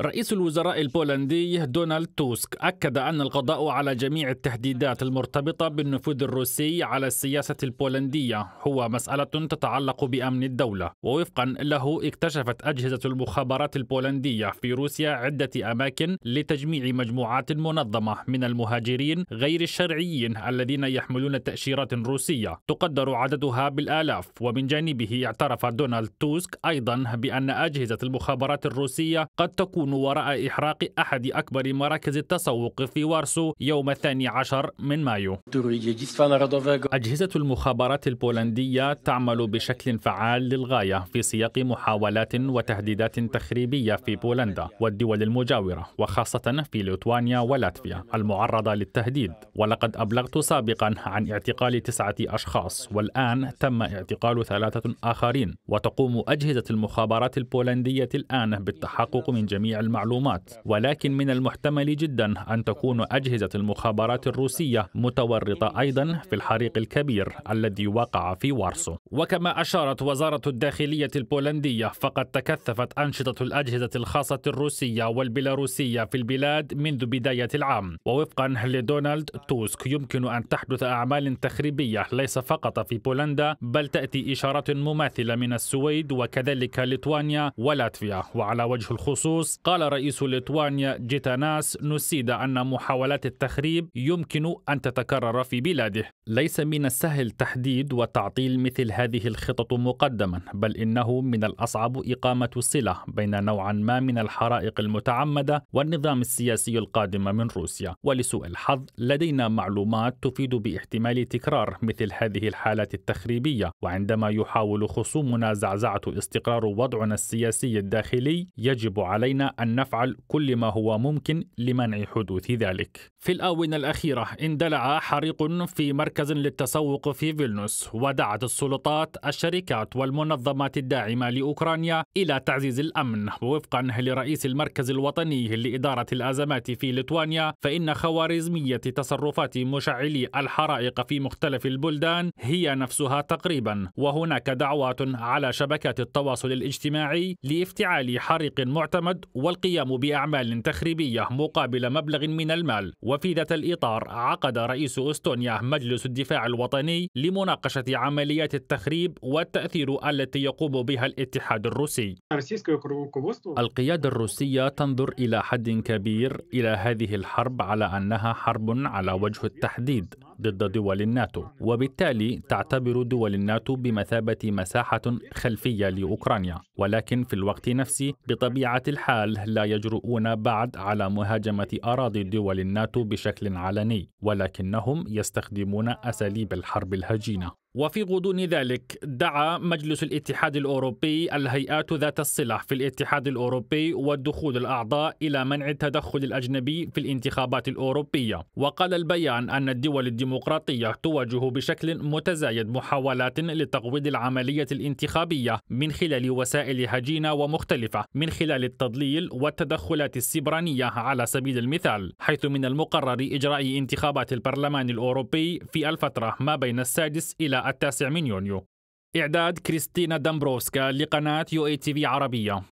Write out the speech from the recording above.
رئيس الوزراء البولندي دونالد توسك أكد أن القضاء على جميع التهديدات المرتبطة بالنفوذ الروسي على السياسة البولندية هو مسألة تتعلق بأمن الدولة ووفقا له اكتشفت أجهزة المخابرات البولندية في روسيا عدة أماكن لتجميع مجموعات منظمة من المهاجرين غير الشرعيين الذين يحملون تأشيرات روسية تقدر عددها بالآلاف ومن جانبه اعترف دونالد توسك أيضا بأن أجهزة المخابرات الروسية قد تكون تكون وراء إحراق أحد أكبر مراكز التسوق في وارسو يوم الثاني عشر من مايو أجهزة المخابرات البولندية تعمل بشكل فعال للغاية في سياق محاولات وتهديدات تخريبية في بولندا والدول المجاورة وخاصة في ليتوانيا ولاتفيا المعرضة للتهديد ولقد أبلغت سابقا عن اعتقال تسعة أشخاص والآن تم اعتقال ثلاثة آخرين وتقوم أجهزة المخابرات البولندية الآن بالتحقق من جميع المعلومات ولكن من المحتمل جدا أن تكون أجهزة المخابرات الروسية متورطة أيضا في الحريق الكبير الذي وقع في وارسو وكما أشارت وزارة الداخلية البولندية فقد تكثفت أنشطة الأجهزة الخاصة الروسية والبيلاروسية في البلاد منذ بداية العام ووفقا لدونالد توسك يمكن أن تحدث أعمال تخريبية ليس فقط في بولندا بل تأتي إشارات مماثلة من السويد وكذلك ليتوانيا ولاتفيا وعلى وجه الخصوص قال رئيس ليتوانيا جيتاناس نسيد أن محاولات التخريب يمكن أن تتكرر في بلاده ليس من السهل تحديد وتعطيل مثل هذه الخطط مقدما بل إنه من الأصعب إقامة صلة بين نوعا ما من الحرائق المتعمدة والنظام السياسي القادم من روسيا ولسوء الحظ لدينا معلومات تفيد باحتمال تكرار مثل هذه الحالات التخريبية وعندما يحاول خصومنا زعزعة استقرار وضعنا السياسي الداخلي يجب علينا أن نفعل كل ما هو ممكن لمنع حدوث ذلك. في الآونة الأخيرة اندلع حريق في مركز للتسوق في فيلنوس ودعت السلطات الشركات والمنظمات الداعمة لأوكرانيا إلى تعزيز الأمن ووفقا لرئيس المركز الوطني لإدارة الأزمات في ليتوانيا فإن خوارزمية تصرفات مشعلي الحرائق في مختلف البلدان هي نفسها تقريبا وهناك دعوات على شبكات التواصل الاجتماعي لافتعال حريق معتمد والقيام بأعمال تخريبية مقابل مبلغ من المال وفي ذات الإطار عقد رئيس أستونيا مجلس الدفاع الوطني لمناقشة عمليات التخريب والتأثير التي يقوم بها الاتحاد الروسي القيادة الروسية تنظر إلى حد كبير إلى هذه الحرب على أنها حرب على وجه التحديد ضد دول الناتو وبالتالي تعتبر دول الناتو بمثابة مساحة خلفية لأوكرانيا ولكن في الوقت نفسه بطبيعة الحال لا يجرؤون بعد على مهاجمة أراضي دول الناتو بشكل علني ولكنهم يستخدمون أساليب الحرب الهجينة وفي غضون ذلك دعا مجلس الاتحاد الاوروبي الهيئات ذات الصله في الاتحاد الاوروبي والدخول الاعضاء الى منع التدخل الاجنبي في الانتخابات الاوروبيه، وقال البيان ان الدول الديمقراطيه تواجه بشكل متزايد محاولات لتقويض العمليه الانتخابيه من خلال وسائل هجينه ومختلفه، من خلال التضليل والتدخلات السبرانيه على سبيل المثال، حيث من المقرر اجراء انتخابات البرلمان الاوروبي في الفتره ما بين السادس الى التاسع من يونيو إعداد كريستينا دامبروسكا لقناة يو اي تي في عربية